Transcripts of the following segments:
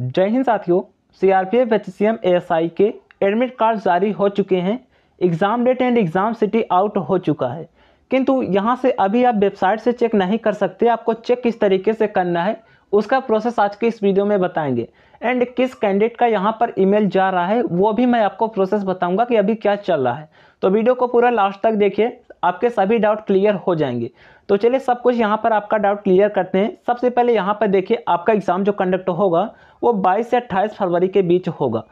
जय हिंद साथियों सीआरपीएफ एचसीएम एएसआई के एडमिट कार्ड जारी हो चुके हैं exam date and exam city out हो चुका है किंतु यहाँ से अभी आप वेबसाइट से चेक नहीं कर सकते आपको चेक किस तरीके से करना है उसका प्रोसेस आज के इस वीडियो में बताएंगे एंड किस कैंडिडेट का यहाँ पर ईमेल जा रहा है वो भी मैं आपको प्रोसेस बताऊंगा कि अभी क्या चल रहा है तो वीडियो को पूरा लास्ट तक देखिए आपके सभी डाउट क्लियर हो जाएंगे तो चलिए सब कुछ यहाँ पर आपका डाउट क्लियर करते हैं सबसे पहले यहाँ पर देखिए आपका एग्ज़ाम जो कंडक्ट होगा वो बाईस से अट्ठाईस फरवरी के बीच होगा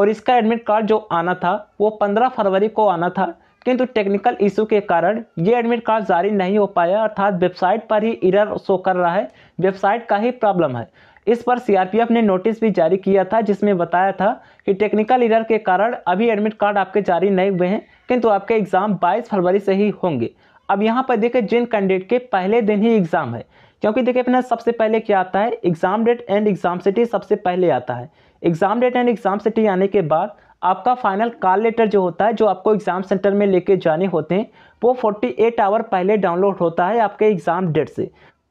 और इसका एडमिट कार्ड जो आना था वो पंद्रह फरवरी को आना था किंतु टेक्निकल इशू के कारण ये एडमिट कार्ड जारी नहीं हो पाया अर्थात वेबसाइट पर ही इरर शो कर रहा है वेबसाइट का ही प्रॉब्लम है इस पर सीआरपीएफ ने नोटिस भी जारी किया था जिसमें बताया था कि टेक्निकल इरर के कारण अभी एडमिट कार्ड आपके जारी नहीं हुए हैं किंतु आपके एग्ज़ाम 22 फरवरी से ही होंगे अब यहाँ पर देखें जिन कैंडिडेट के पहले दिन ही एग्ज़ाम है क्योंकि देखिए अपना सबसे पहले क्या आता है exam date and exam city सबसे पहले आता है exam date and exam city आने के बाद आपका फाइनल कॉल लेटर जो होता है जो आपको एग्ज़ाम सेंटर में लेके जाने होते हैं वो 48 आवर पहले डाउनलोड होता है आपके एग्ज़ाम डेट से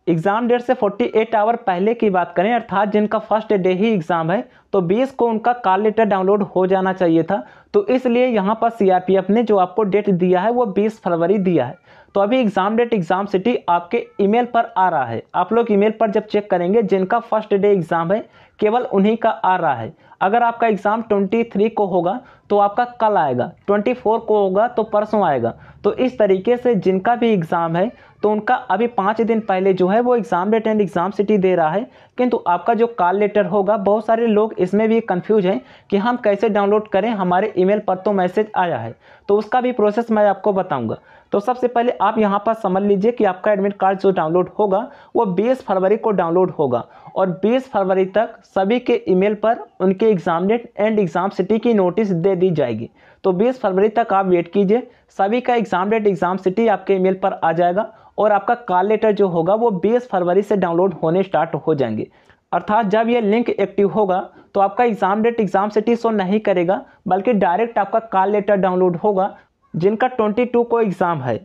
एग्ज़ाम डेट से 48 आवर पहले की बात करें अर्थात जिनका फर्स्ट डे ही एग्ज़ाम है तो 20 को उनका कॉल लेटर डाउनलोड हो जाना चाहिए था तो इसलिए यहाँ पर सी ने जो आपको डेट दिया है वो बीस फरवरी दिया है तो अभी एग्ज़ाम डेट एग्ज़ाम सिटी आपके ईमेल पर आ रहा है आप लोग ईमेल पर जब चेक करेंगे जिनका फर्स्ट डे एग्ज़ाम है केवल उन्हीं का आ रहा है अगर आपका एग्ज़ाम ट्वेंटी थ्री को होगा तो आपका कल आएगा ट्वेंटी फोर को होगा तो परसों आएगा तो इस तरीके से जिनका भी एग्ज़ाम है तो उनका अभी पाँच दिन पहले जो है वो exam date and exam city दे रहा है किंतु आपका जो कॉल लेटर होगा बहुत सारे लोग इसमें भी कंफ्यूज हैं कि हम कैसे डाउनलोड करें हमारे ईमेल पर तो मैसेज आया है तो उसका भी प्रोसेस मैं आपको बताऊंगा तो सबसे पहले आप यहाँ पर समझ लीजिए कि आपका एडमिट कार्ड जो डाउनलोड होगा वो बीस फरवरी को डाउनलोड होगा और 20 फरवरी तक सभी के ईमेल पर उनके exam date and exam city की नोटिस दे दी जाएगी तो 20 फरवरी तक आप वेट कीजिए सभी का एग्ज़ाम डेट एग्ज़ाम सिटी आपके ईमेल पर आ जाएगा और आपका कॉल लेटर जो होगा वो 20 फरवरी से डाउनलोड होने स्टार्ट हो जाएंगे अर्थात जब ये लिंक एक्टिव होगा तो आपका exam date exam city show नहीं करेगा बल्कि डायरेक्ट आपका कॉल लेटर डाउनलोड होगा जिनका ट्वेंटी को एग्ज़ाम है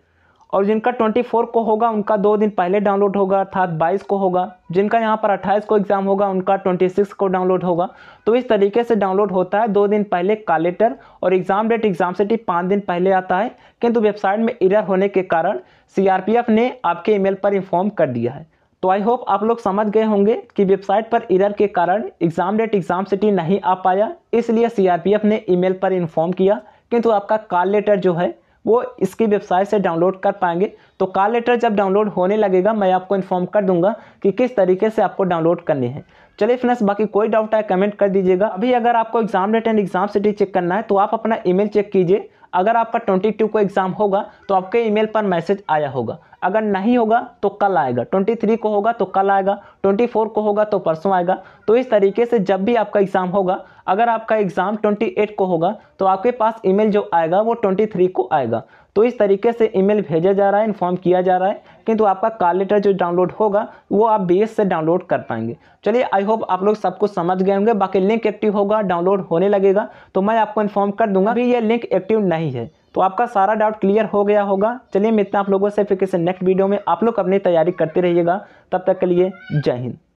और जिनका 24 को होगा उनका दो दिन पहले डाउनलोड होगा अर्थात 22 को होगा जिनका यहाँ पर 28 को एग्ज़ाम होगा उनका 26 को डाउनलोड होगा तो इस तरीके से डाउनलोड होता है दो दिन पहले का लेटर और एग्ज़ाम डेट एग्ज़ाम सिटी पाँच दिन पहले आता है किंतु वेबसाइट में इरर होने के कारण सी ने आपके ई पर इन्फॉर्म कर दिया है तो आई होप आप लोग समझ गए होंगे कि वेबसाइट पर इरर के कारण एग्ज़ाम डेट एग्ज़ाम सिटी नहीं आ पाया इसलिए सीआरपीएफ ने ईमेल पर इन्फॉर्म किया किंतु आपका कॉल लेटर जो है वो इसकी वेबसाइट से डाउनलोड कर पाएंगे तो कॉल लेटर जब डाउनलोड होने लगेगा मैं आपको इन्फॉर्म कर दूंगा कि किस तरीके से आपको डाउनलोड करनी है चलिए फ्रेंड्स बाकी कोई डाउट आए कमेंट कर दीजिएगा अभी अगर आपको exam date and exam city check करना है तो आप अपना ईमेल चेक कीजिए अगर आपका ट्वेंटी टू को एग्ज़ाम होगा तो आपके ईमेल पर मैसेज आया होगा अगर नहीं होगा तो कल आएगा ट्वेंटी थ्री को होगा तो कल आएगा ट्वेंटी फोर को होगा तो परसों आएगा तो इस तरीके से जब भी आपका एग्ज़ाम होगा अगर आपका एग्ज़ाम ट्वेंटी एट को होगा तो आपके पास ईमेल जो आएगा वो ट्वेंटी थ्री को आएगा तो इस तरीके से ईमेल भेजा जा रहा है इन्फॉर्म किया जा रहा है किंतु तो आपका कार लेटर जो डाउनलोड होगा वो आप बी से डाउनलोड कर पाएंगे चलिए आई होप आप लोग सब कुछ समझ गए होंगे बाकी लिंक एक्टिव होगा डाउनलोड होने लगेगा तो मैं आपको इन्फॉर्म कर दूंगा कि ये लिंक एक्टिव नहीं है तो आपका सारा डाउट क्लियर हो गया होगा चलिए मैं इतना आप लोगों से फिर किसी नेक्स्ट वीडियो में आप लोग अपनी तैयारी करते रहिएगा तब तक के लिए जय हिंद